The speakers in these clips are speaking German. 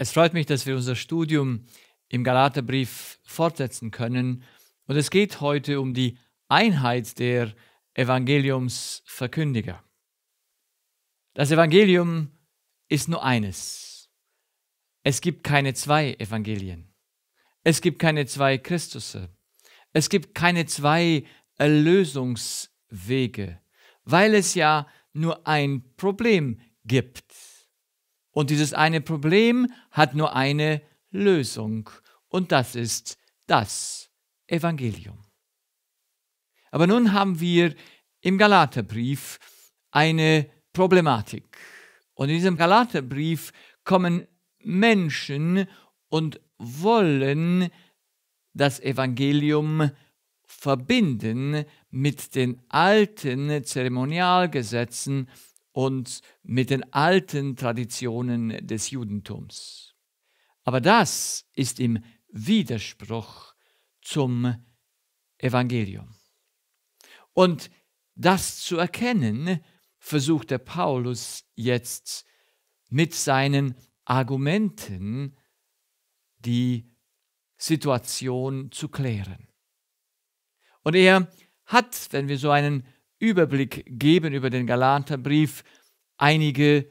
Es freut mich, dass wir unser Studium im Galaterbrief fortsetzen können. Und es geht heute um die Einheit der Evangeliumsverkündiger. Das Evangelium ist nur eines. Es gibt keine zwei Evangelien. Es gibt keine zwei Christusse. Es gibt keine zwei Erlösungswege, weil es ja nur ein Problem gibt und dieses eine Problem hat nur eine Lösung. Und das ist das Evangelium. Aber nun haben wir im Galaterbrief eine Problematik. Und in diesem Galaterbrief kommen Menschen und wollen das Evangelium verbinden mit den alten Zeremonialgesetzen und mit den alten Traditionen des Judentums. Aber das ist im Widerspruch zum Evangelium. Und das zu erkennen, versucht der Paulus jetzt mit seinen Argumenten die Situation zu klären. Und er hat, wenn wir so einen Überblick geben über den Galaterbrief einige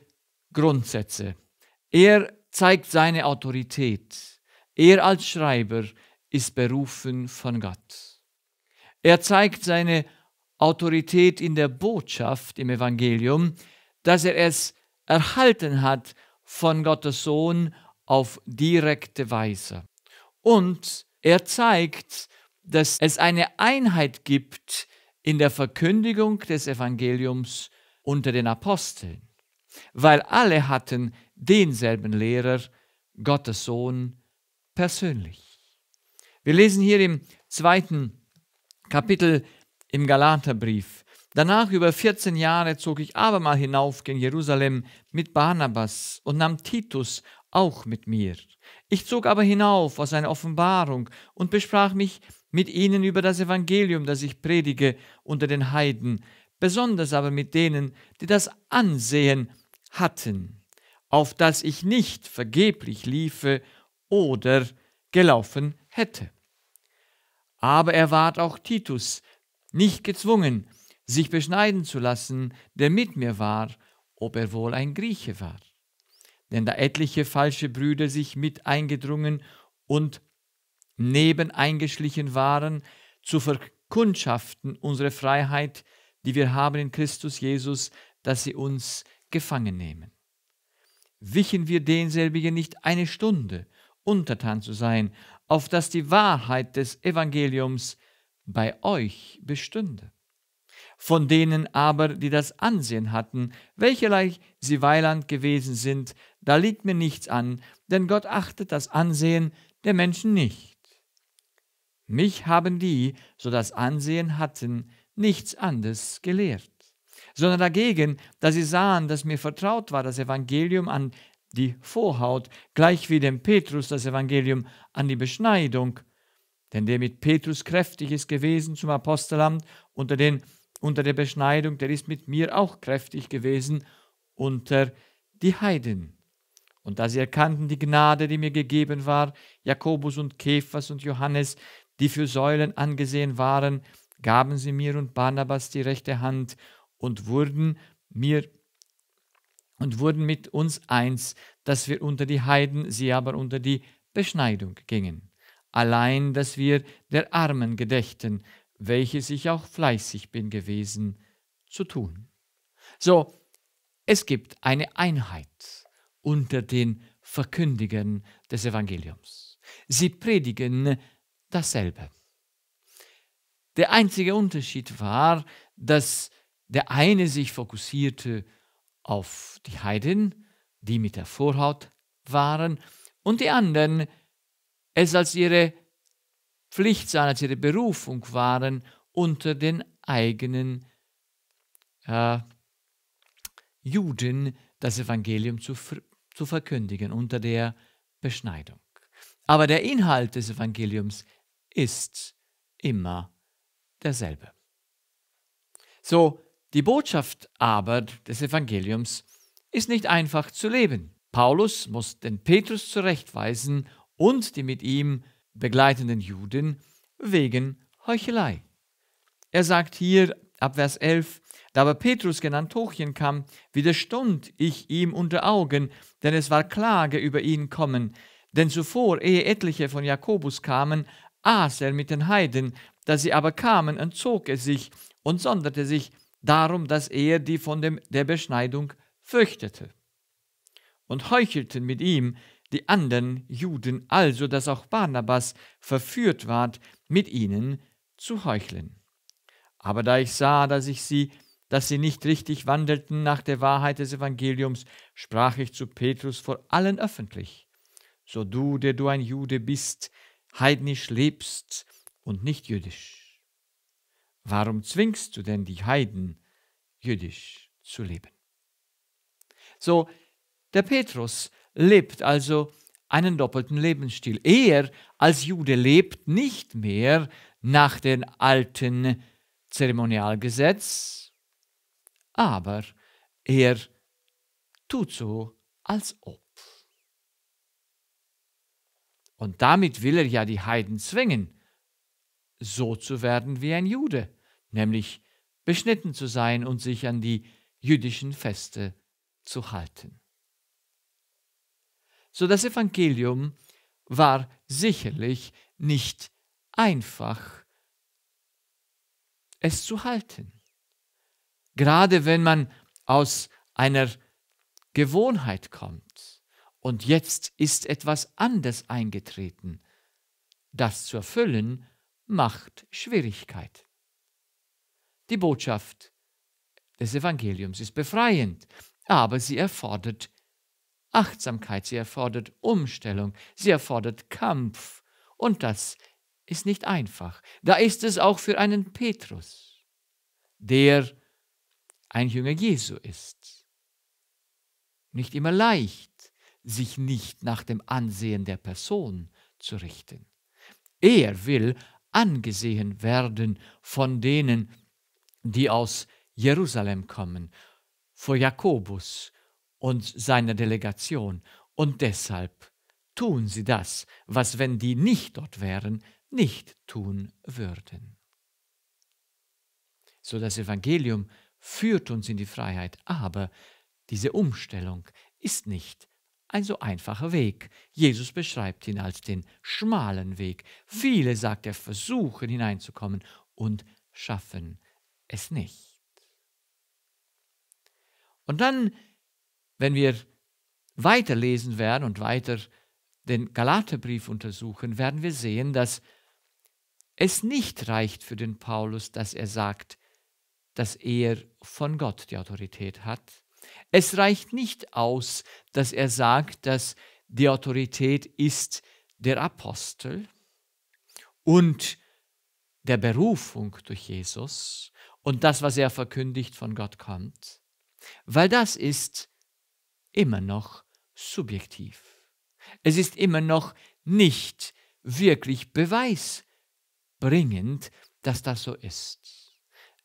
Grundsätze. Er zeigt seine Autorität. Er als Schreiber ist berufen von Gott. Er zeigt seine Autorität in der Botschaft im Evangelium, dass er es erhalten hat von Gottes Sohn auf direkte Weise. Und er zeigt, dass es eine Einheit gibt, in der Verkündigung des Evangeliums unter den Aposteln, weil alle hatten denselben Lehrer, Gottes Sohn, persönlich. Wir lesen hier im zweiten Kapitel im Galaterbrief. Danach über 14 Jahre zog ich abermal hinauf gen Jerusalem mit Barnabas und nahm Titus auch mit mir. Ich zog aber hinauf aus einer Offenbarung und besprach mich mit ihnen über das Evangelium, das ich predige unter den Heiden, besonders aber mit denen, die das Ansehen hatten, auf das ich nicht vergeblich liefe oder gelaufen hätte. Aber er ward auch Titus nicht gezwungen, sich beschneiden zu lassen, der mit mir war, ob er wohl ein Grieche war. Denn da etliche falsche Brüder sich mit eingedrungen und nebeneingeschlichen waren, zu verkundschaften unsere Freiheit, die wir haben in Christus Jesus, dass sie uns gefangen nehmen. Wichen wir denselbigen nicht eine Stunde, untertan zu sein, auf dass die Wahrheit des Evangeliums bei euch bestünde. Von denen aber, die das Ansehen hatten, welcherlei sie Weiland gewesen sind, da liegt mir nichts an, denn Gott achtet das Ansehen der Menschen nicht. Mich haben die, so das Ansehen hatten, nichts anderes gelehrt, sondern dagegen, dass sie sahen, dass mir vertraut war das Evangelium an die Vorhaut, gleich wie dem Petrus das Evangelium an die Beschneidung. Denn der mit Petrus kräftig ist gewesen zum Apostelamt unter, den, unter der Beschneidung, der ist mit mir auch kräftig gewesen unter die Heiden. Und da sie erkannten die Gnade, die mir gegeben war, Jakobus und Kephas und Johannes, die für Säulen angesehen waren, gaben sie mir und Barnabas die rechte Hand und wurden mir und wurden mit uns eins, dass wir unter die Heiden, sie aber unter die Beschneidung gingen. Allein, dass wir der Armen gedächten, welches ich auch fleißig bin gewesen zu tun. So, es gibt eine Einheit unter den Verkündigern des Evangeliums. Sie predigen dasselbe. Der einzige Unterschied war, dass der eine sich fokussierte auf die Heiden, die mit der Vorhaut waren, und die anderen es als ihre Pflicht sahen, als ihre Berufung waren, unter den eigenen äh, Juden das Evangelium zu, zu verkündigen, unter der Beschneidung. Aber der Inhalt des Evangeliums ist, ist immer derselbe. So, die Botschaft aber des Evangeliums ist nicht einfach zu leben. Paulus muss den Petrus zurechtweisen und die mit ihm begleitenden Juden wegen Heuchelei. Er sagt hier ab Vers 11, da aber Petrus genannt Tochien kam, widerstand ich ihm unter Augen, denn es war Klage über ihn kommen. Denn zuvor, ehe etliche von Jakobus kamen, aß er mit den Heiden. Da sie aber kamen, entzog er sich und sonderte sich darum, dass er die von dem, der Beschneidung fürchtete. Und heuchelten mit ihm die anderen Juden also, dass auch Barnabas verführt ward, mit ihnen zu heucheln. Aber da ich sah, dass ich sie, dass sie nicht richtig wandelten nach der Wahrheit des Evangeliums, sprach ich zu Petrus vor allen öffentlich. So du, der du ein Jude bist, heidnisch lebst und nicht jüdisch? Warum zwingst du denn die Heiden, jüdisch zu leben? So, der Petrus lebt also einen doppelten Lebensstil. Er als Jude lebt nicht mehr nach dem alten Zeremonialgesetz, aber er tut so, als ob. Und damit will er ja die Heiden zwingen, so zu werden wie ein Jude, nämlich beschnitten zu sein und sich an die jüdischen Feste zu halten. So das Evangelium war sicherlich nicht einfach, es zu halten. Gerade wenn man aus einer Gewohnheit kommt. Und jetzt ist etwas anders eingetreten. Das zu erfüllen macht Schwierigkeit. Die Botschaft des Evangeliums ist befreiend, aber sie erfordert Achtsamkeit, sie erfordert Umstellung, sie erfordert Kampf. Und das ist nicht einfach. Da ist es auch für einen Petrus, der ein Jünger Jesu ist. Nicht immer leicht sich nicht nach dem Ansehen der Person zu richten. Er will angesehen werden von denen, die aus Jerusalem kommen, vor Jakobus und seiner Delegation. Und deshalb tun sie das, was, wenn die nicht dort wären, nicht tun würden. So das Evangelium führt uns in die Freiheit, aber diese Umstellung ist nicht ein so einfacher Weg. Jesus beschreibt ihn als den schmalen Weg. Viele, sagt er, versuchen hineinzukommen und schaffen es nicht. Und dann, wenn wir weiterlesen werden und weiter den Galaterbrief untersuchen, werden wir sehen, dass es nicht reicht für den Paulus, dass er sagt, dass er von Gott die Autorität hat, es reicht nicht aus, dass er sagt, dass die Autorität ist der Apostel und der Berufung durch Jesus und das, was er verkündigt, von Gott kommt, weil das ist immer noch subjektiv. Es ist immer noch nicht wirklich beweisbringend, dass das so ist.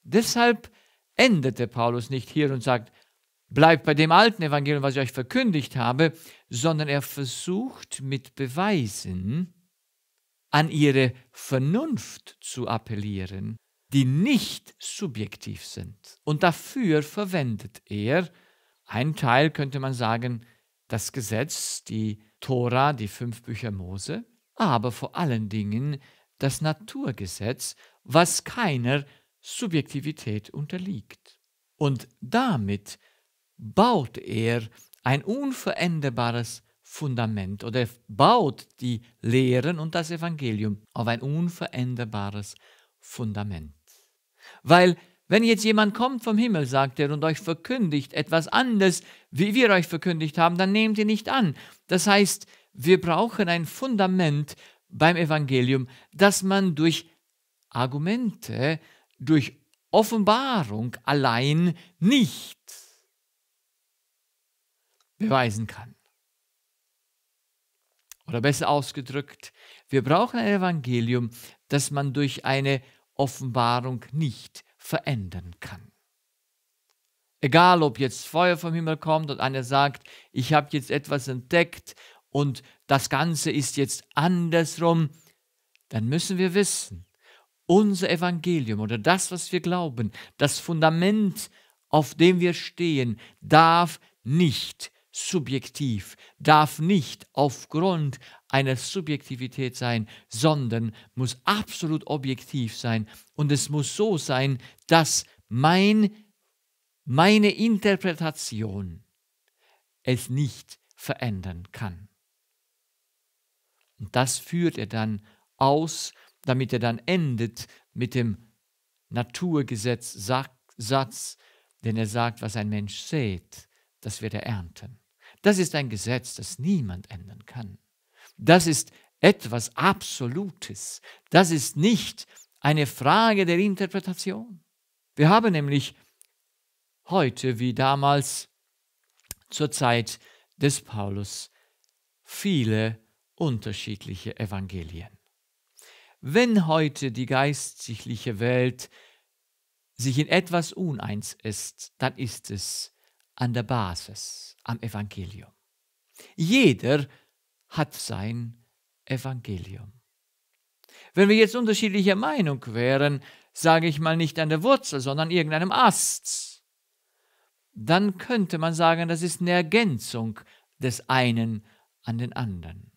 Deshalb endete Paulus nicht hier und sagt, bleibt bei dem alten Evangelium, was ich euch verkündigt habe, sondern er versucht mit Beweisen an ihre Vernunft zu appellieren, die nicht subjektiv sind. Und dafür verwendet er, ein Teil könnte man sagen, das Gesetz, die Tora, die fünf Bücher Mose, aber vor allen Dingen das Naturgesetz, was keiner Subjektivität unterliegt. Und damit baut er ein unveränderbares Fundament oder baut die Lehren und das Evangelium auf ein unveränderbares Fundament. Weil wenn jetzt jemand kommt vom Himmel, sagt er, und euch verkündigt etwas anderes, wie wir euch verkündigt haben, dann nehmt ihr nicht an. Das heißt, wir brauchen ein Fundament beim Evangelium, das man durch Argumente, durch Offenbarung allein nicht beweisen kann. Oder besser ausgedrückt, wir brauchen ein Evangelium, das man durch eine Offenbarung nicht verändern kann. Egal, ob jetzt Feuer vom Himmel kommt und einer sagt, ich habe jetzt etwas entdeckt und das Ganze ist jetzt andersrum, dann müssen wir wissen, unser Evangelium oder das, was wir glauben, das Fundament, auf dem wir stehen, darf nicht subjektiv, darf nicht aufgrund einer Subjektivität sein, sondern muss absolut objektiv sein. Und es muss so sein, dass mein, meine Interpretation es nicht verändern kann. Und das führt er dann aus, damit er dann endet mit dem Naturgesetz-Satz, denn er sagt, was ein Mensch sät, das wird er ernten. Das ist ein Gesetz, das niemand ändern kann. Das ist etwas Absolutes. Das ist nicht eine Frage der Interpretation. Wir haben nämlich heute wie damals zur Zeit des Paulus viele unterschiedliche Evangelien. Wenn heute die geistliche Welt sich in etwas uneins ist, dann ist es an der Basis am Evangelium. Jeder hat sein Evangelium. Wenn wir jetzt unterschiedlicher Meinung wären, sage ich mal nicht an der Wurzel, sondern irgendeinem Ast, dann könnte man sagen, das ist eine Ergänzung des einen an den anderen.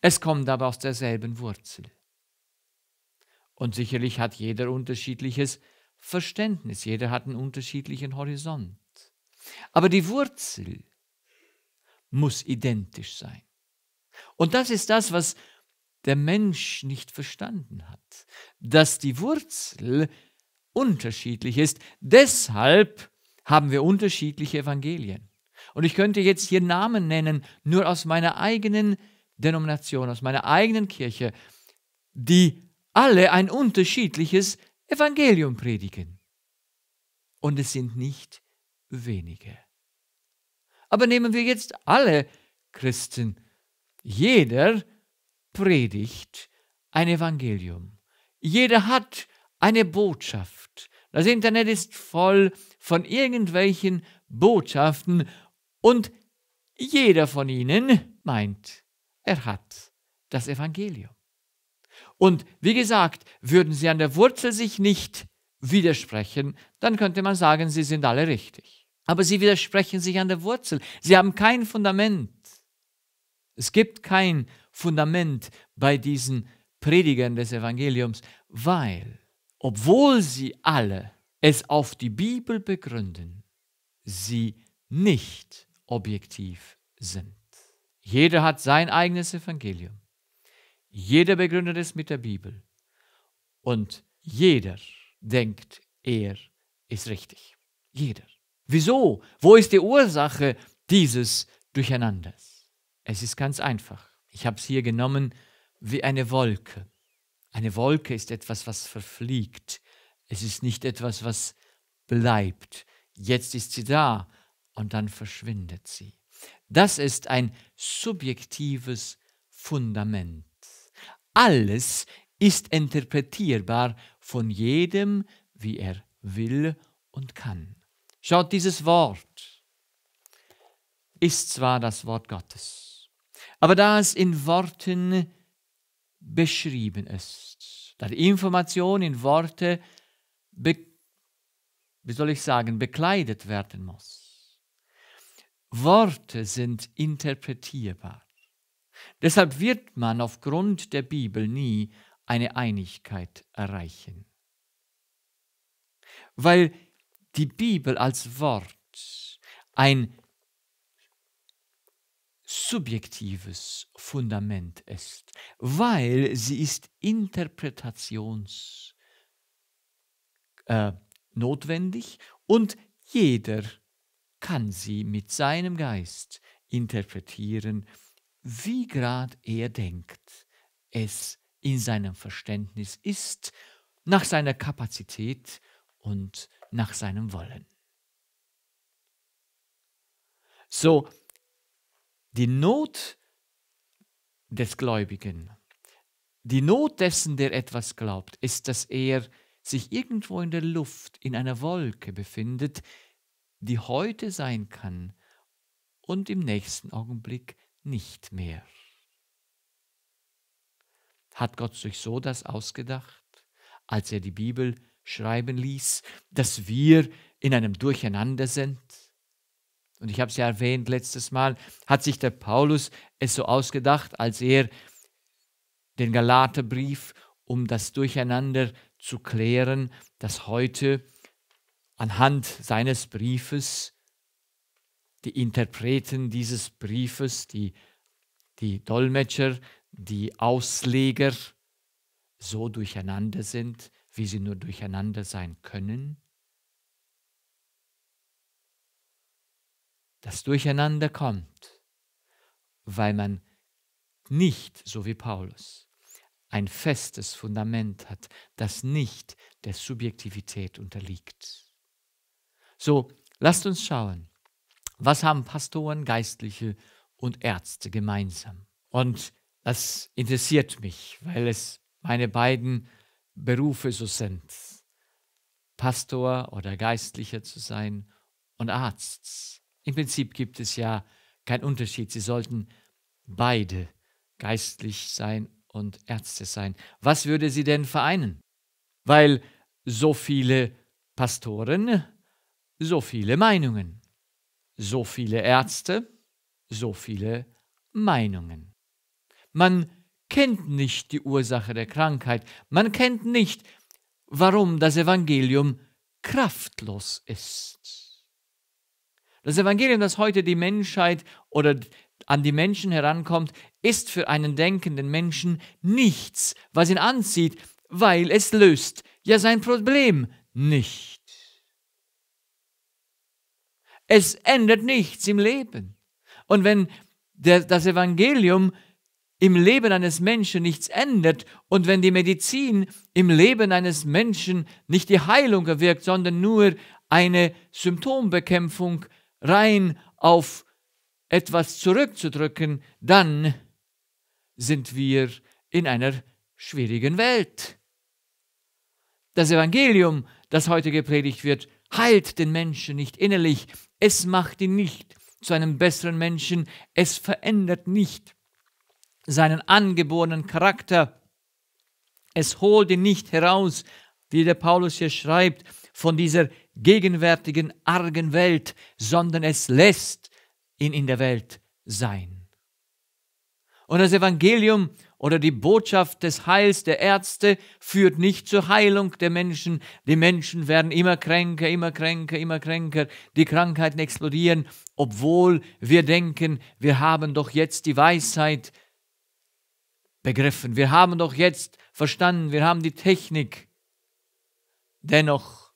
Es kommt aber aus derselben Wurzel. Und sicherlich hat jeder unterschiedliches Verständnis, jeder hat einen unterschiedlichen Horizont. Aber die Wurzel muss identisch sein. Und das ist das, was der Mensch nicht verstanden hat, dass die Wurzel unterschiedlich ist. Deshalb haben wir unterschiedliche Evangelien. Und ich könnte jetzt hier Namen nennen, nur aus meiner eigenen Denomination, aus meiner eigenen Kirche, die alle ein unterschiedliches Evangelium predigen. Und es sind nicht wenige. Aber nehmen wir jetzt alle Christen. Jeder predigt ein Evangelium. Jeder hat eine Botschaft. Das Internet ist voll von irgendwelchen Botschaften und jeder von ihnen meint, er hat das Evangelium. Und wie gesagt, würden sie an der Wurzel sich nicht widersprechen, dann könnte man sagen, sie sind alle richtig. Aber sie widersprechen sich an der Wurzel. Sie haben kein Fundament. Es gibt kein Fundament bei diesen Predigern des Evangeliums, weil, obwohl sie alle es auf die Bibel begründen, sie nicht objektiv sind. Jeder hat sein eigenes Evangelium. Jeder begründet es mit der Bibel. Und jeder denkt, er ist richtig. Jeder. Wieso? Wo ist die Ursache dieses Durcheinanders? Es ist ganz einfach. Ich habe es hier genommen wie eine Wolke. Eine Wolke ist etwas, was verfliegt. Es ist nicht etwas, was bleibt. Jetzt ist sie da und dann verschwindet sie. Das ist ein subjektives Fundament. Alles ist interpretierbar von jedem, wie er will und kann. Schaut, dieses Wort ist zwar das Wort Gottes, aber da es in Worten beschrieben ist, da die Information in Worte, wie soll ich sagen, bekleidet werden muss. Worte sind interpretierbar. Deshalb wird man aufgrund der Bibel nie eine Einigkeit erreichen. Weil die Bibel als Wort ein subjektives Fundament ist, weil sie ist interpretations äh, und jeder kann sie mit seinem Geist interpretieren, wie gerade er denkt, es in seinem Verständnis ist, nach seiner Kapazität und nach seinem Wollen. So, die Not des Gläubigen, die Not dessen, der etwas glaubt, ist, dass er sich irgendwo in der Luft, in einer Wolke befindet, die heute sein kann und im nächsten Augenblick nicht mehr. Hat Gott sich so das ausgedacht, als er die Bibel schreiben ließ, dass wir in einem Durcheinander sind? Und ich habe es ja erwähnt letztes Mal, hat sich der Paulus es so ausgedacht, als er den Galaterbrief, um das Durcheinander zu klären, das heute anhand seines Briefes die Interpreten dieses Briefes, die, die Dolmetscher, die Ausleger so durcheinander sind, wie sie nur durcheinander sein können? Das Durcheinander kommt, weil man nicht, so wie Paulus, ein festes Fundament hat, das nicht der Subjektivität unterliegt. So, lasst uns schauen, was haben Pastoren, Geistliche und Ärzte gemeinsam? Und das interessiert mich, weil es meine beiden Berufe so sind. Pastor oder Geistlicher zu sein und Arzt. Im Prinzip gibt es ja keinen Unterschied. Sie sollten beide geistlich sein und Ärzte sein. Was würde sie denn vereinen? Weil so viele Pastoren, so viele Meinungen, so viele Ärzte, so viele Meinungen. Man kennt nicht die Ursache der Krankheit. Man kennt nicht, warum das Evangelium kraftlos ist. Das Evangelium, das heute die Menschheit oder an die Menschen herankommt, ist für einen denkenden Menschen nichts, was ihn anzieht, weil es löst ja sein Problem nicht. Es ändert nichts im Leben. Und wenn der, das Evangelium im Leben eines Menschen nichts ändert und wenn die Medizin im Leben eines Menschen nicht die Heilung erwirkt, sondern nur eine Symptombekämpfung rein auf etwas zurückzudrücken, dann sind wir in einer schwierigen Welt. Das Evangelium, das heute gepredigt wird, heilt den Menschen nicht innerlich, es macht ihn nicht zu einem besseren Menschen, es verändert nicht seinen angeborenen Charakter. Es holte nicht heraus, wie der Paulus hier schreibt, von dieser gegenwärtigen argen Welt, sondern es lässt ihn in der Welt sein. Und das Evangelium oder die Botschaft des Heils der Ärzte führt nicht zur Heilung der Menschen. Die Menschen werden immer kränker, immer kränker, immer kränker. Die Krankheiten explodieren, obwohl wir denken, wir haben doch jetzt die Weisheit begriffen. Wir haben doch jetzt verstanden, wir haben die Technik. Dennoch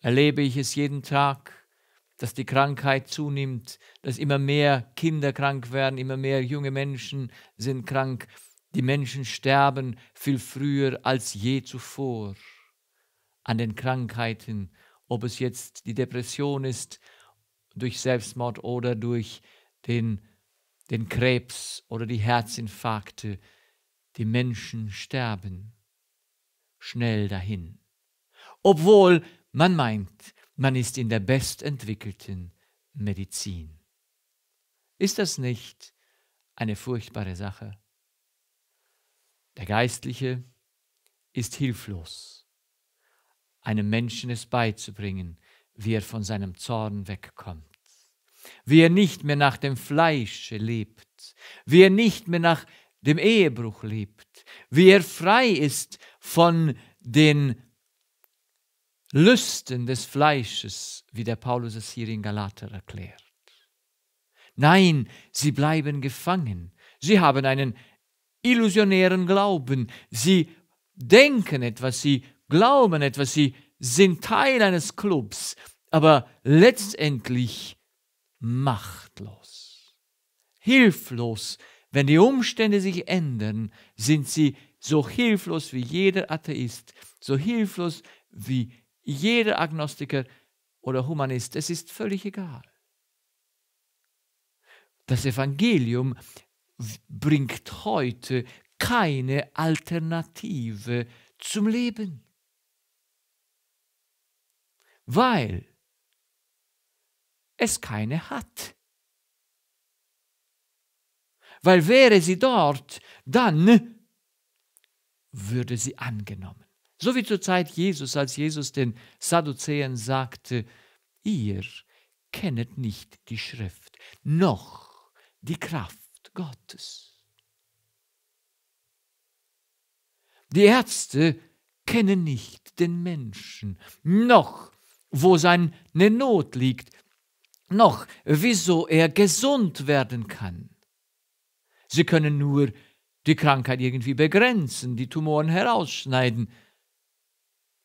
erlebe ich es jeden Tag, dass die Krankheit zunimmt, dass immer mehr Kinder krank werden, immer mehr junge Menschen sind krank. Die Menschen sterben viel früher als je zuvor an den Krankheiten, ob es jetzt die Depression ist, durch Selbstmord oder durch den den Krebs oder die Herzinfarkte, die Menschen sterben schnell dahin. Obwohl man meint, man ist in der bestentwickelten Medizin. Ist das nicht eine furchtbare Sache? Der Geistliche ist hilflos, einem Menschen es beizubringen, wie er von seinem Zorn wegkommt wie er nicht mehr nach dem Fleisch lebt, wie er nicht mehr nach dem Ehebruch lebt, wie er frei ist von den Lüsten des Fleisches, wie der Paulus es hier in Galater erklärt. Nein, sie bleiben gefangen. Sie haben einen illusionären Glauben. Sie denken etwas, sie glauben etwas, sie sind Teil eines Clubs, aber letztendlich machtlos. Hilflos, wenn die Umstände sich ändern, sind sie so hilflos wie jeder Atheist, so hilflos wie jeder Agnostiker oder Humanist. Es ist völlig egal. Das Evangelium bringt heute keine Alternative zum Leben. Weil es keine hat. Weil wäre sie dort, dann würde sie angenommen. So wie zur Zeit Jesus, als Jesus den Sadduzäern sagte, ihr kennet nicht die Schrift, noch die Kraft Gottes. Die Ärzte kennen nicht den Menschen, noch wo seine Not liegt, noch, wieso er gesund werden kann. Sie können nur die Krankheit irgendwie begrenzen, die Tumoren herausschneiden,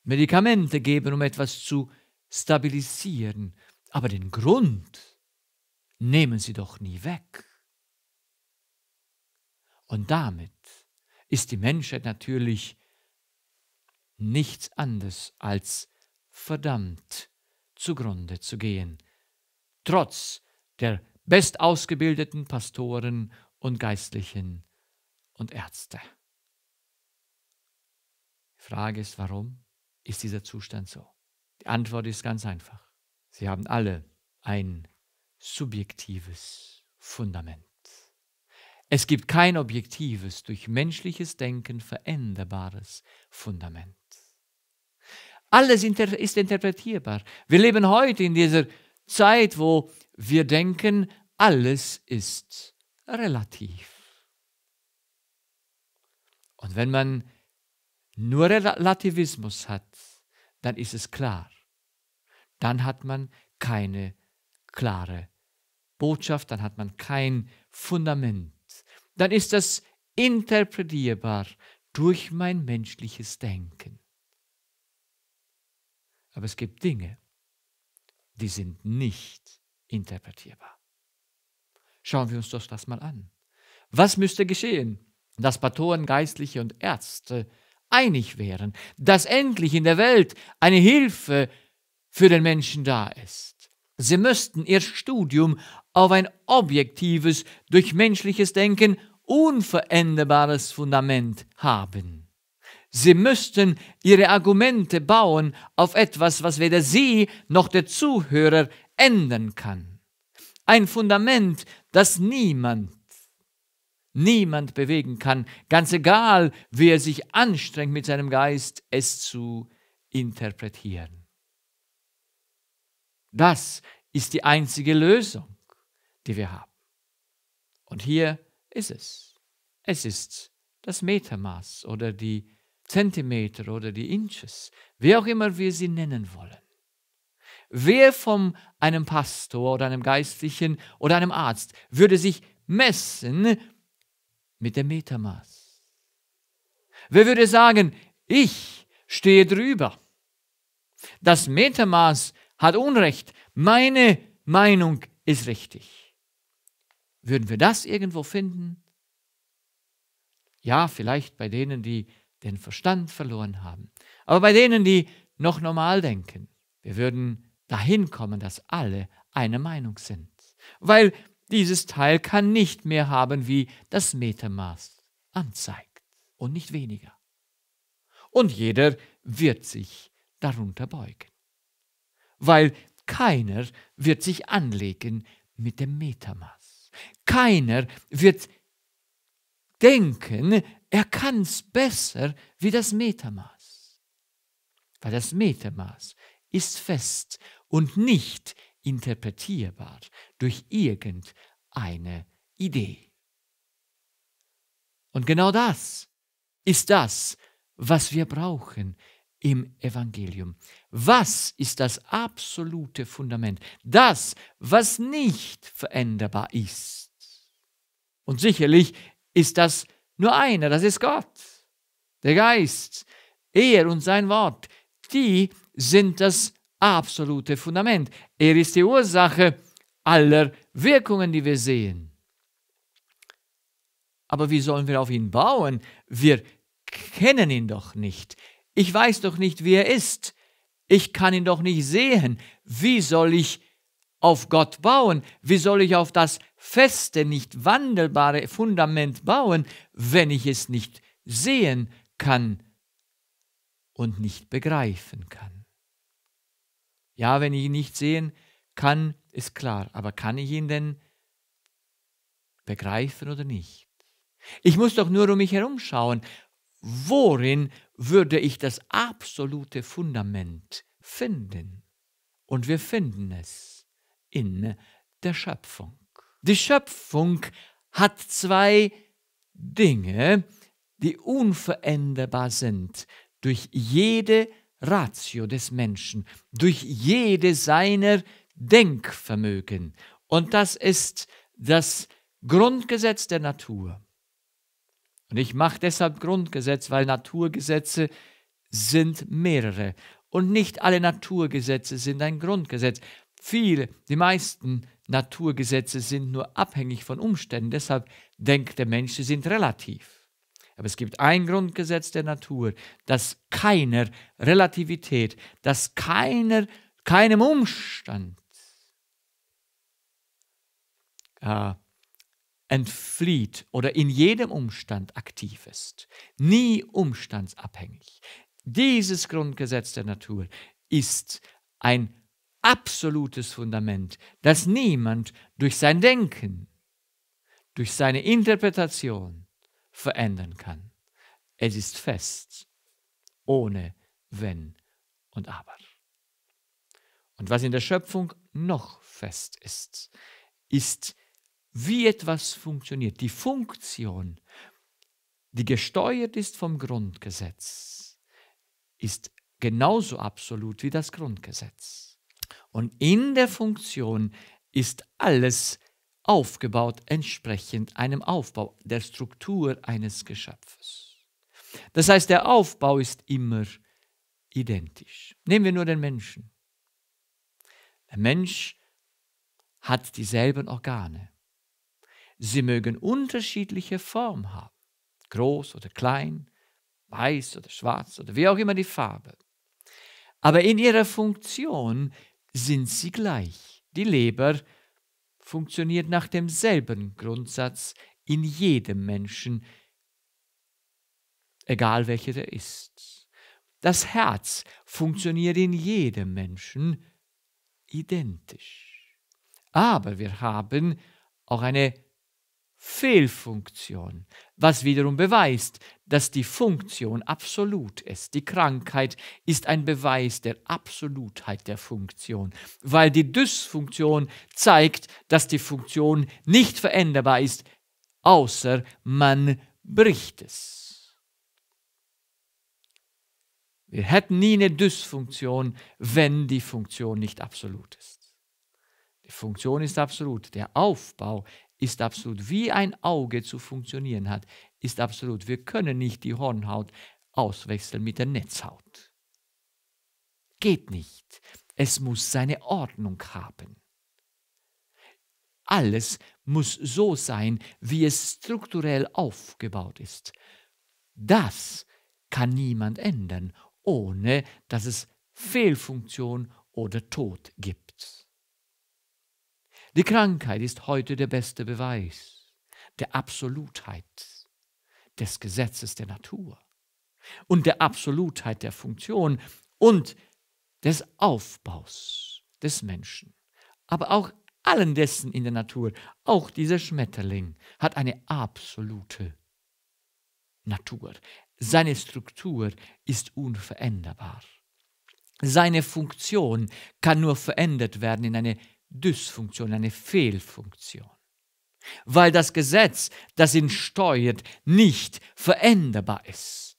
Medikamente geben, um etwas zu stabilisieren, aber den Grund nehmen sie doch nie weg. Und damit ist die Menschheit natürlich nichts anderes als verdammt zugrunde zu gehen trotz der bestausgebildeten Pastoren und Geistlichen und Ärzte. Die Frage ist, warum ist dieser Zustand so? Die Antwort ist ganz einfach. Sie haben alle ein subjektives Fundament. Es gibt kein objektives, durch menschliches Denken veränderbares Fundament. Alles inter ist interpretierbar. Wir leben heute in dieser Zeit, wo wir denken, alles ist relativ. Und wenn man nur Relativismus hat, dann ist es klar. Dann hat man keine klare Botschaft, dann hat man kein Fundament. Dann ist das interpretierbar durch mein menschliches Denken. Aber es gibt Dinge, die sind nicht interpretierbar. Schauen wir uns doch das mal an. Was müsste geschehen, dass Pastoren, Geistliche und Ärzte einig wären, dass endlich in der Welt eine Hilfe für den Menschen da ist? Sie müssten ihr Studium auf ein objektives, durch menschliches Denken unveränderbares Fundament haben. Sie müssten ihre Argumente bauen auf etwas, was weder sie noch der Zuhörer ändern kann. Ein Fundament, das niemand, niemand bewegen kann, ganz egal, wie er sich anstrengt mit seinem Geist, es zu interpretieren. Das ist die einzige Lösung, die wir haben. Und hier ist es. Es ist das Metermaß oder die Zentimeter oder die Inches, wie auch immer wir sie nennen wollen. Wer von einem Pastor oder einem Geistlichen oder einem Arzt würde sich messen mit dem Metermaß? Wer würde sagen, ich stehe drüber? Das Metermaß hat Unrecht, meine Meinung ist richtig. Würden wir das irgendwo finden? Ja, vielleicht bei denen, die den Verstand verloren haben. Aber bei denen, die noch normal denken, wir würden dahin kommen, dass alle eine Meinung sind. Weil dieses Teil kann nicht mehr haben, wie das Metermaß anzeigt und nicht weniger. Und jeder wird sich darunter beugen, weil keiner wird sich anlegen mit dem Metermaß. Keiner wird denken, er kann es besser wie das Metermaß. Weil das Metermaß ist fest und nicht interpretierbar durch irgendeine Idee. Und genau das ist das, was wir brauchen im Evangelium. Was ist das absolute Fundament? Das, was nicht veränderbar ist. Und sicherlich ist das nur einer, das ist Gott, der Geist. Er und sein Wort, die sind das absolute Fundament. Er ist die Ursache aller Wirkungen, die wir sehen. Aber wie sollen wir auf ihn bauen? Wir kennen ihn doch nicht. Ich weiß doch nicht, wie er ist. Ich kann ihn doch nicht sehen. Wie soll ich auf Gott bauen? Wie soll ich auf das feste, nicht wandelbare Fundament bauen, wenn ich es nicht sehen kann und nicht begreifen kann. Ja, wenn ich ihn nicht sehen kann, ist klar, aber kann ich ihn denn begreifen oder nicht? Ich muss doch nur um mich herumschauen. Worin würde ich das absolute Fundament finden? Und wir finden es in der Schöpfung. Die Schöpfung hat zwei Dinge, die unveränderbar sind durch jede Ratio des Menschen, durch jede seiner Denkvermögen. Und das ist das Grundgesetz der Natur. Und ich mache deshalb Grundgesetz, weil Naturgesetze sind mehrere. Und nicht alle Naturgesetze sind ein Grundgesetz. Viele, die meisten Naturgesetze sind nur abhängig von Umständen. Deshalb denkt der Mensch, sie sind relativ. Aber es gibt ein Grundgesetz der Natur, das keiner Relativität, das keiner, keinem Umstand äh, entflieht oder in jedem Umstand aktiv ist. Nie umstandsabhängig. Dieses Grundgesetz der Natur ist ein absolutes Fundament, das niemand durch sein Denken, durch seine Interpretation verändern kann. Es ist fest, ohne wenn und aber. Und was in der Schöpfung noch fest ist, ist, wie etwas funktioniert, die Funktion, die gesteuert ist vom Grundgesetz, ist genauso absolut wie das Grundgesetz. Und in der Funktion ist alles aufgebaut entsprechend einem Aufbau der Struktur eines Geschöpfes. Das heißt, der Aufbau ist immer identisch. Nehmen wir nur den Menschen. Der Mensch hat dieselben Organe. Sie mögen unterschiedliche Form haben, groß oder klein, weiß oder schwarz oder wie auch immer die Farbe. Aber in ihrer Funktion sind sie gleich. Die Leber funktioniert nach demselben Grundsatz in jedem Menschen, egal welcher er ist. Das Herz funktioniert in jedem Menschen identisch. Aber wir haben auch eine Fehlfunktion was wiederum beweist, dass die Funktion absolut ist. Die Krankheit ist ein Beweis der Absolutheit der Funktion, weil die Dysfunktion zeigt, dass die Funktion nicht veränderbar ist, außer man bricht es. Wir hätten nie eine Dysfunktion, wenn die Funktion nicht absolut ist. Die Funktion ist absolut. Der Aufbau ist absolut, wie ein Auge zu funktionieren hat, ist absolut. Wir können nicht die Hornhaut auswechseln mit der Netzhaut. Geht nicht. Es muss seine Ordnung haben. Alles muss so sein, wie es strukturell aufgebaut ist. Das kann niemand ändern, ohne dass es Fehlfunktion oder Tod gibt. Die Krankheit ist heute der beste Beweis der Absolutheit des Gesetzes der Natur und der Absolutheit der Funktion und des Aufbaus des Menschen, aber auch allen dessen in der Natur, auch dieser Schmetterling hat eine absolute Natur. Seine Struktur ist unveränderbar. Seine Funktion kann nur verändert werden in eine Dysfunktion, eine Fehlfunktion, weil das Gesetz, das ihn steuert, nicht veränderbar ist.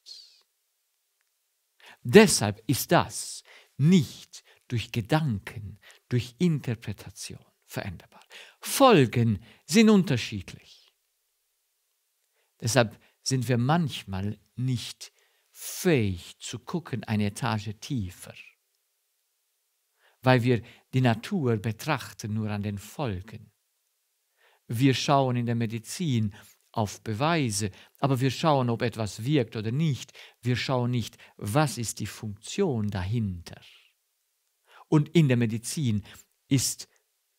Deshalb ist das nicht durch Gedanken, durch Interpretation veränderbar. Folgen sind unterschiedlich. Deshalb sind wir manchmal nicht fähig zu gucken eine Etage tiefer, weil wir die Natur betrachten nur an den Folgen. Wir schauen in der Medizin auf Beweise, aber wir schauen, ob etwas wirkt oder nicht. Wir schauen nicht, was ist die Funktion dahinter. Und in der Medizin ist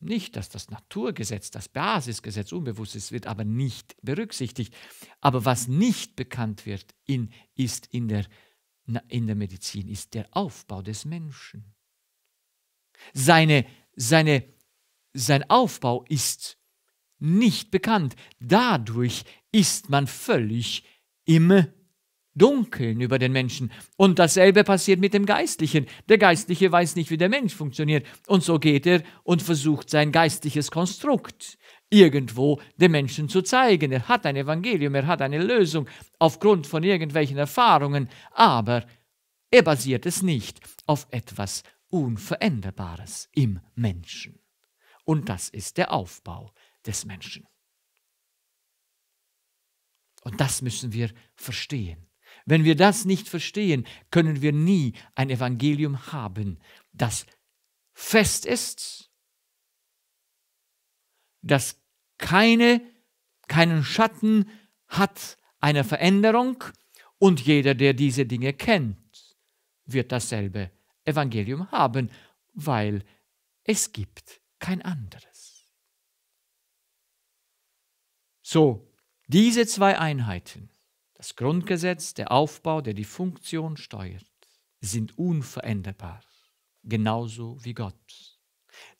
nicht, dass das Naturgesetz, das Basisgesetz unbewusst ist, wird aber nicht berücksichtigt. Aber was nicht bekannt wird, in, ist in der, in der Medizin, ist der Aufbau des Menschen. Seine, seine, sein Aufbau ist nicht bekannt. Dadurch ist man völlig im Dunkeln über den Menschen. Und dasselbe passiert mit dem Geistlichen. Der Geistliche weiß nicht, wie der Mensch funktioniert. Und so geht er und versucht sein geistliches Konstrukt irgendwo dem Menschen zu zeigen. Er hat ein Evangelium, er hat eine Lösung aufgrund von irgendwelchen Erfahrungen, aber er basiert es nicht auf etwas Unveränderbares im Menschen. Und das ist der Aufbau des Menschen. Und das müssen wir verstehen. Wenn wir das nicht verstehen, können wir nie ein Evangelium haben, das fest ist, das keine, keinen Schatten hat einer Veränderung und jeder, der diese Dinge kennt, wird dasselbe Evangelium haben, weil es gibt kein anderes. So, diese zwei Einheiten, das Grundgesetz, der Aufbau, der die Funktion steuert, sind unveränderbar, genauso wie Gott.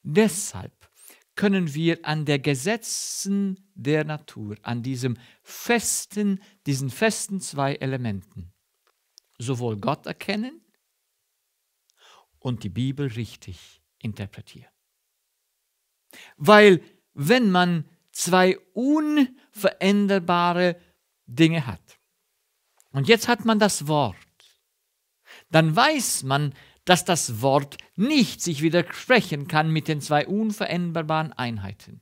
Deshalb können wir an der Gesetzen der Natur, an diesem festen, diesen festen zwei Elementen, sowohl Gott erkennen, und die Bibel richtig interpretieren. Weil wenn man zwei unveränderbare Dinge hat, und jetzt hat man das Wort, dann weiß man, dass das Wort nicht sich widersprechen kann mit den zwei unveränderbaren Einheiten.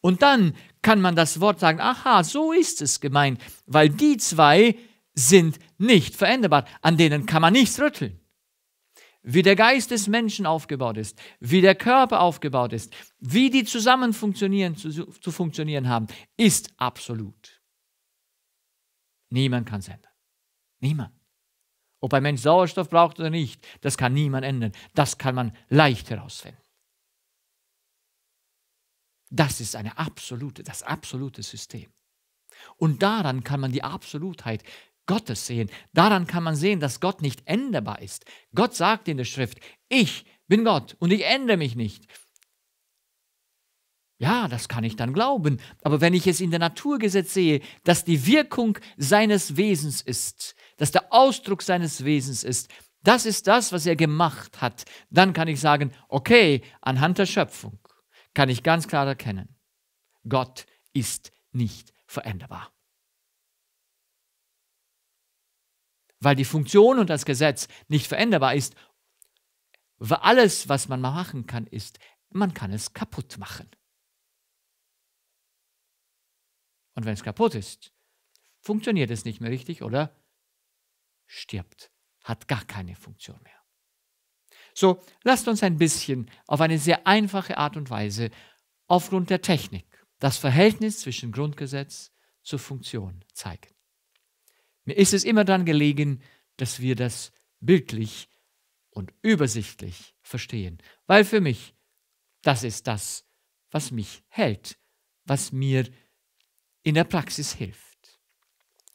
Und dann kann man das Wort sagen, aha, so ist es gemeint, weil die zwei sind nicht veränderbar, an denen kann man nichts rütteln wie der Geist des Menschen aufgebaut ist, wie der Körper aufgebaut ist, wie die zusammen funktionieren, zu, zu funktionieren haben, ist absolut. Niemand kann es ändern. Niemand. Ob ein Mensch Sauerstoff braucht oder nicht, das kann niemand ändern. Das kann man leicht herausfinden. Das ist eine absolute, das absolute System. Und daran kann man die Absolutheit Gottes sehen. Daran kann man sehen, dass Gott nicht änderbar ist. Gott sagt in der Schrift, ich bin Gott und ich ändere mich nicht. Ja, das kann ich dann glauben. Aber wenn ich es in der Naturgesetz sehe, dass die Wirkung seines Wesens ist, dass der Ausdruck seines Wesens ist, das ist das, was er gemacht hat, dann kann ich sagen, okay, anhand der Schöpfung kann ich ganz klar erkennen, Gott ist nicht veränderbar. weil die Funktion und das Gesetz nicht veränderbar ist, alles, was man machen kann, ist, man kann es kaputt machen. Und wenn es kaputt ist, funktioniert es nicht mehr richtig oder stirbt, hat gar keine Funktion mehr. So, lasst uns ein bisschen auf eine sehr einfache Art und Weise aufgrund der Technik das Verhältnis zwischen Grundgesetz zur Funktion zeigen. Mir ist es immer dann gelegen, dass wir das bildlich und übersichtlich verstehen, weil für mich das ist das, was mich hält, was mir in der Praxis hilft.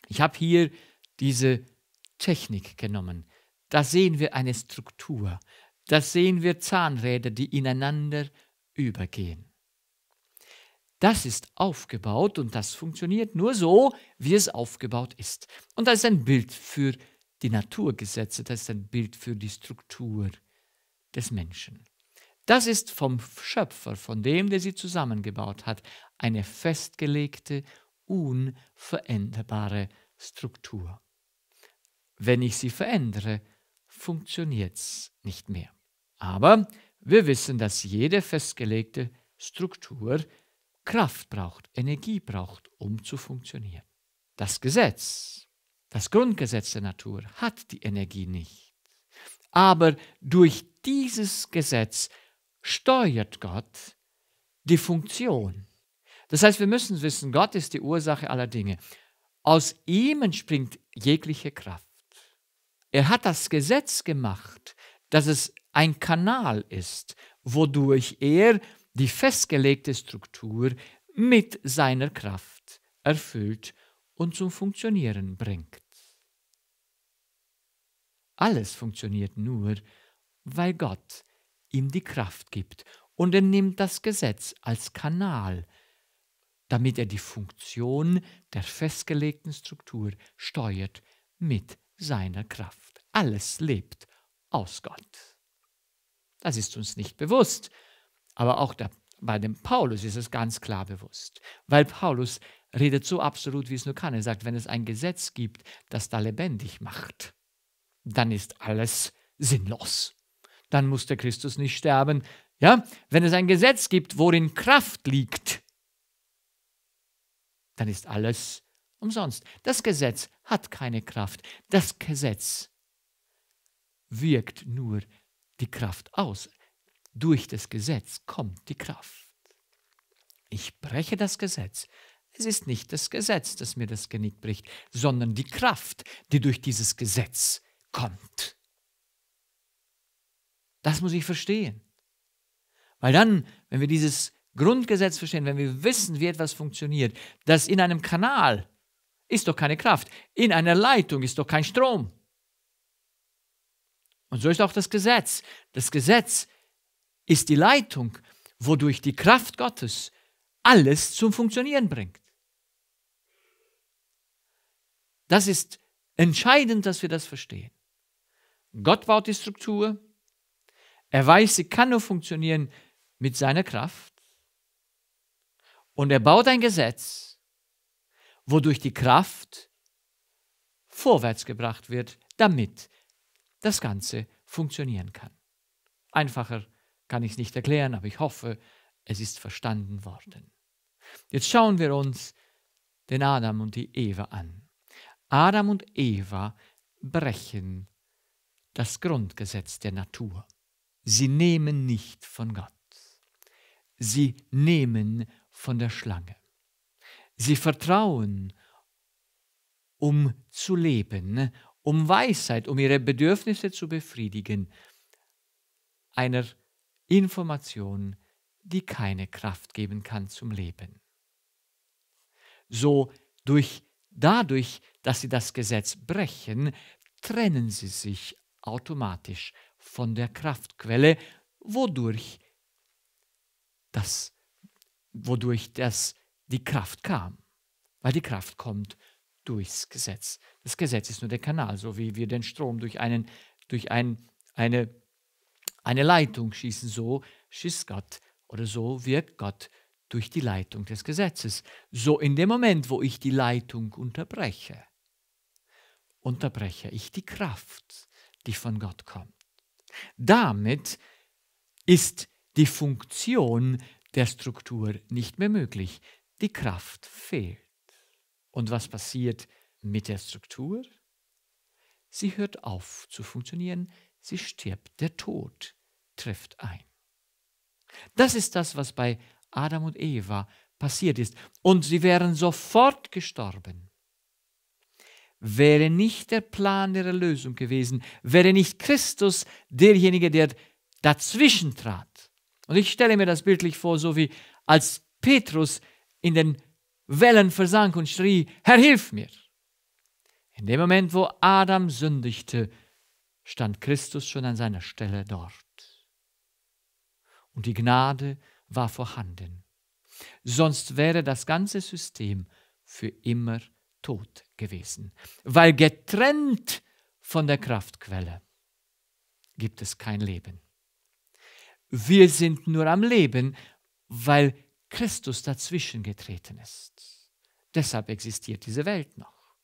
Ich habe hier diese Technik genommen. Da sehen wir eine Struktur, da sehen wir Zahnräder, die ineinander übergehen. Das ist aufgebaut und das funktioniert nur so, wie es aufgebaut ist. Und das ist ein Bild für die Naturgesetze, das ist ein Bild für die Struktur des Menschen. Das ist vom Schöpfer, von dem, der sie zusammengebaut hat, eine festgelegte, unveränderbare Struktur. Wenn ich sie verändere, funktioniert es nicht mehr. Aber wir wissen, dass jede festgelegte Struktur Kraft braucht, Energie braucht, um zu funktionieren. Das Gesetz, das Grundgesetz der Natur hat die Energie nicht. Aber durch dieses Gesetz steuert Gott die Funktion. Das heißt, wir müssen wissen, Gott ist die Ursache aller Dinge. Aus ihm entspringt jegliche Kraft. Er hat das Gesetz gemacht, dass es ein Kanal ist, wodurch er die festgelegte Struktur mit seiner Kraft erfüllt und zum Funktionieren bringt. Alles funktioniert nur, weil Gott ihm die Kraft gibt und er nimmt das Gesetz als Kanal, damit er die Funktion der festgelegten Struktur steuert mit seiner Kraft. Alles lebt aus Gott. Das ist uns nicht bewusst, aber auch da, bei dem Paulus ist es ganz klar bewusst, weil Paulus redet so absolut, wie es nur kann. Er sagt, wenn es ein Gesetz gibt, das da lebendig macht, dann ist alles sinnlos. Dann muss der Christus nicht sterben. Ja, wenn es ein Gesetz gibt, worin Kraft liegt, dann ist alles umsonst. Das Gesetz hat keine Kraft. Das Gesetz wirkt nur die Kraft aus durch das Gesetz kommt die Kraft. Ich breche das Gesetz. Es ist nicht das Gesetz, das mir das Genick bricht, sondern die Kraft, die durch dieses Gesetz kommt. Das muss ich verstehen. Weil dann, wenn wir dieses Grundgesetz verstehen, wenn wir wissen, wie etwas funktioniert, dass in einem Kanal ist doch keine Kraft, in einer Leitung ist doch kein Strom. Und so ist auch das Gesetz. Das Gesetz ist ist die Leitung, wodurch die Kraft Gottes alles zum Funktionieren bringt. Das ist entscheidend, dass wir das verstehen. Gott baut die Struktur. Er weiß, sie kann nur funktionieren mit seiner Kraft. Und er baut ein Gesetz, wodurch die Kraft vorwärts gebracht wird, damit das Ganze funktionieren kann. Einfacher kann ich es nicht erklären, aber ich hoffe, es ist verstanden worden. Jetzt schauen wir uns den Adam und die Eva an. Adam und Eva brechen das Grundgesetz der Natur. Sie nehmen nicht von Gott. Sie nehmen von der Schlange. Sie vertrauen, um zu leben, um Weisheit, um ihre Bedürfnisse zu befriedigen, einer Information, die keine Kraft geben kann zum Leben. So durch dadurch, dass sie das Gesetz brechen, trennen sie sich automatisch von der Kraftquelle, wodurch das wodurch das die Kraft kam, weil die Kraft kommt durchs Gesetz. Das Gesetz ist nur der Kanal, so wie wir den Strom durch einen durch ein, eine eine Leitung schießen. So schießt Gott oder so wirkt Gott durch die Leitung des Gesetzes. So in dem Moment, wo ich die Leitung unterbreche, unterbreche ich die Kraft, die von Gott kommt. Damit ist die Funktion der Struktur nicht mehr möglich. Die Kraft fehlt. Und was passiert mit der Struktur? Sie hört auf zu funktionieren, sie stirbt der Tod trifft ein. Das ist das, was bei Adam und Eva passiert ist. Und sie wären sofort gestorben. Wäre nicht der Plan der Erlösung gewesen, wäre nicht Christus derjenige, der dazwischen trat. Und ich stelle mir das bildlich vor, so wie als Petrus in den Wellen versank und schrie, Herr, hilf mir. In dem Moment, wo Adam sündigte, stand Christus schon an seiner Stelle dort und die Gnade war vorhanden. Sonst wäre das ganze System für immer tot gewesen, weil getrennt von der Kraftquelle gibt es kein Leben. Wir sind nur am Leben, weil Christus dazwischen getreten ist. Deshalb existiert diese Welt noch.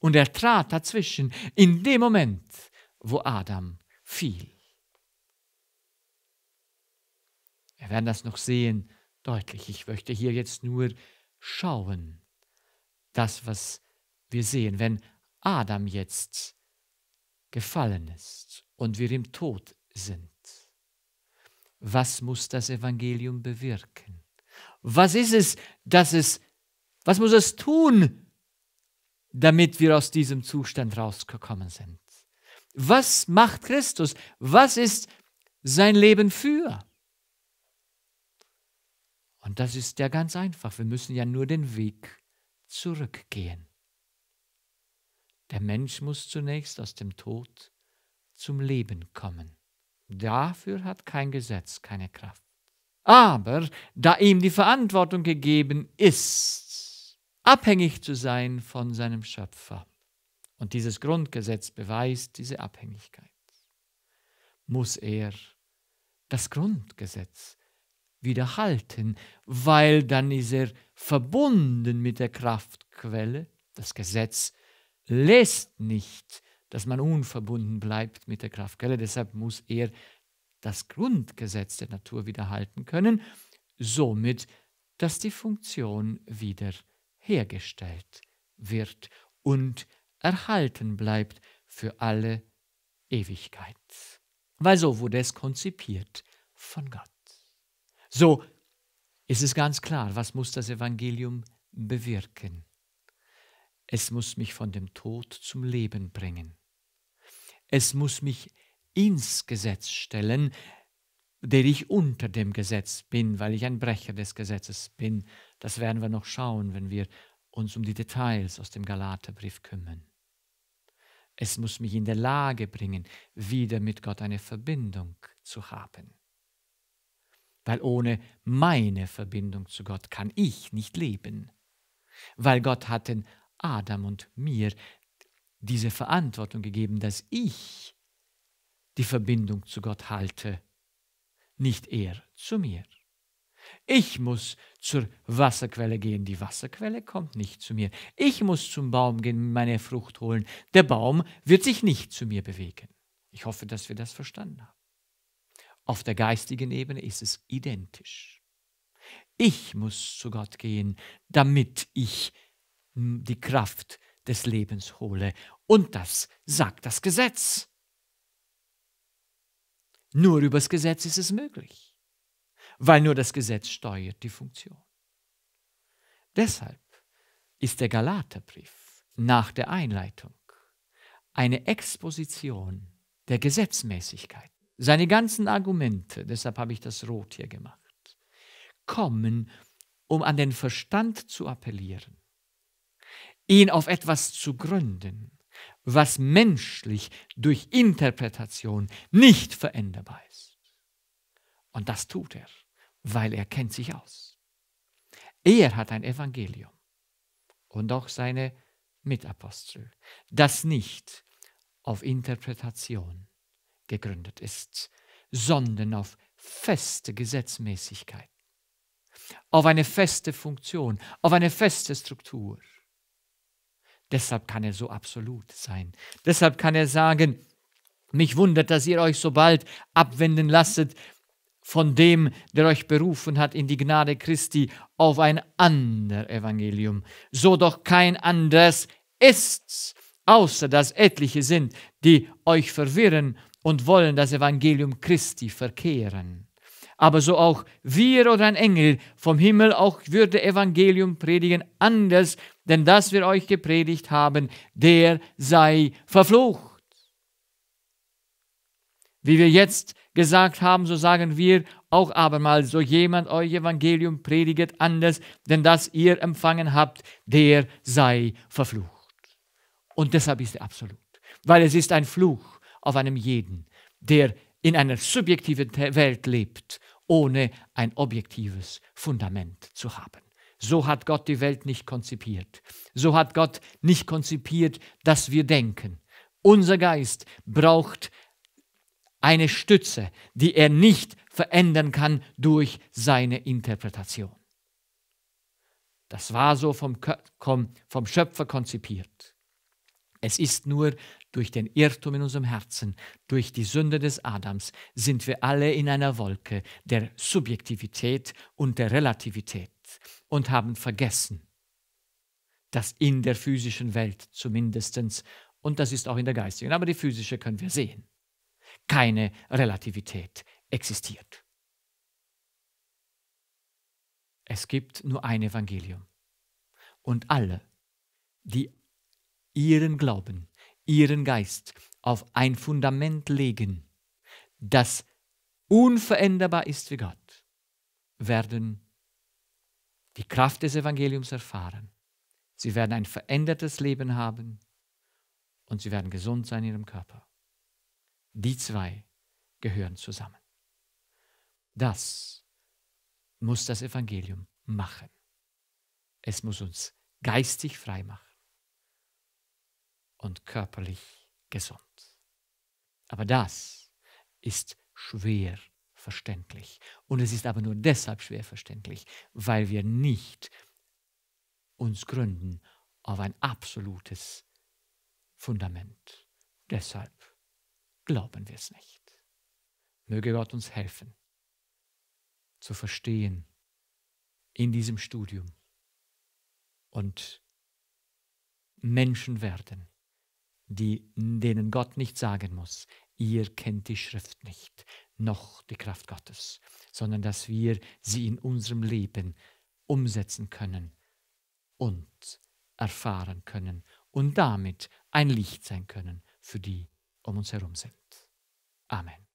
Und er trat dazwischen in dem Moment, wo Adam fiel. Wir werden das noch sehen, deutlich. Ich möchte hier jetzt nur schauen, das, was wir sehen. Wenn Adam jetzt gefallen ist und wir im Tod sind, was muss das Evangelium bewirken? Was ist es, dass es, was muss es tun, damit wir aus diesem Zustand rausgekommen sind? Was macht Christus? Was ist sein Leben für? Und das ist ja ganz einfach. Wir müssen ja nur den Weg zurückgehen. Der Mensch muss zunächst aus dem Tod zum Leben kommen. Dafür hat kein Gesetz keine Kraft. Aber da ihm die Verantwortung gegeben ist, abhängig zu sein von seinem Schöpfer, und dieses Grundgesetz beweist diese Abhängigkeit, muss er das Grundgesetz wiederhalten, weil dann ist er verbunden mit der Kraftquelle. Das Gesetz lässt nicht, dass man unverbunden bleibt mit der Kraftquelle. Deshalb muss er das Grundgesetz der Natur wiederhalten können, somit, dass die Funktion wieder hergestellt wird und erhalten bleibt für alle Ewigkeit. Weil so wurde es konzipiert von Gott. So ist es ganz klar, was muss das Evangelium bewirken? Es muss mich von dem Tod zum Leben bringen. Es muss mich ins Gesetz stellen, der ich unter dem Gesetz bin, weil ich ein Brecher des Gesetzes bin. Das werden wir noch schauen, wenn wir uns um die Details aus dem Galaterbrief kümmern. Es muss mich in der Lage bringen, wieder mit Gott eine Verbindung zu haben weil ohne meine Verbindung zu Gott kann ich nicht leben. Weil Gott hat den Adam und mir diese Verantwortung gegeben, dass ich die Verbindung zu Gott halte, nicht er zu mir. Ich muss zur Wasserquelle gehen, die Wasserquelle kommt nicht zu mir. Ich muss zum Baum gehen, meine Frucht holen, der Baum wird sich nicht zu mir bewegen. Ich hoffe, dass wir das verstanden haben. Auf der geistigen Ebene ist es identisch. Ich muss zu Gott gehen, damit ich hm, die Kraft des Lebens hole. Und das sagt das Gesetz. Nur übers Gesetz ist es möglich, weil nur das Gesetz steuert die Funktion. Deshalb ist der Galaterbrief nach der Einleitung eine Exposition der Gesetzmäßigkeit seine ganzen Argumente, deshalb habe ich das rot hier gemacht, kommen, um an den Verstand zu appellieren, ihn auf etwas zu gründen, was menschlich durch Interpretation nicht veränderbar ist. Und das tut er, weil er kennt sich aus. Er hat ein Evangelium und auch seine Mitapostel, das nicht auf Interpretation gegründet ist, sondern auf feste Gesetzmäßigkeit, auf eine feste Funktion, auf eine feste Struktur. Deshalb kann er so absolut sein. Deshalb kann er sagen, mich wundert, dass ihr euch so bald abwenden lasset von dem, der euch berufen hat in die Gnade Christi, auf ein ander Evangelium. So doch kein anderes ist, außer dass etliche sind, die euch verwirren und wollen das Evangelium Christi verkehren. Aber so auch wir oder ein Engel vom Himmel auch würde Evangelium predigen anders, denn das wir euch gepredigt haben, der sei verflucht. Wie wir jetzt gesagt haben, so sagen wir auch abermals, so jemand euch Evangelium prediget anders, denn das ihr empfangen habt, der sei verflucht. Und deshalb ist er absolut, weil es ist ein Fluch auf einem jeden, der in einer subjektiven Welt lebt, ohne ein objektives Fundament zu haben. So hat Gott die Welt nicht konzipiert. So hat Gott nicht konzipiert, dass wir denken. Unser Geist braucht eine Stütze, die er nicht verändern kann durch seine Interpretation. Das war so vom, vom, Schöpfer konzipiert. Es ist nur durch den Irrtum in unserem Herzen, durch die Sünde des Adams sind wir alle in einer Wolke der Subjektivität und der Relativität und haben vergessen, dass in der physischen Welt zumindest, und das ist auch in der geistigen, aber die physische können wir sehen, keine Relativität existiert. Es gibt nur ein Evangelium. Und alle, die ihren Glauben ihren Geist auf ein Fundament legen, das unveränderbar ist wie Gott, werden die Kraft des Evangeliums erfahren. Sie werden ein verändertes Leben haben und sie werden gesund sein in ihrem Körper. Die zwei gehören zusammen. Das muss das Evangelium machen. Es muss uns geistig frei machen und körperlich gesund. Aber das ist schwer verständlich. Und es ist aber nur deshalb schwer verständlich, weil wir nicht uns gründen auf ein absolutes Fundament. Deshalb glauben wir es nicht. Möge Gott uns helfen, zu verstehen in diesem Studium und Menschen werden die, denen Gott nicht sagen muss, ihr kennt die Schrift nicht, noch die Kraft Gottes, sondern dass wir sie in unserem Leben umsetzen können und erfahren können und damit ein Licht sein können für die um uns herum sind. Amen.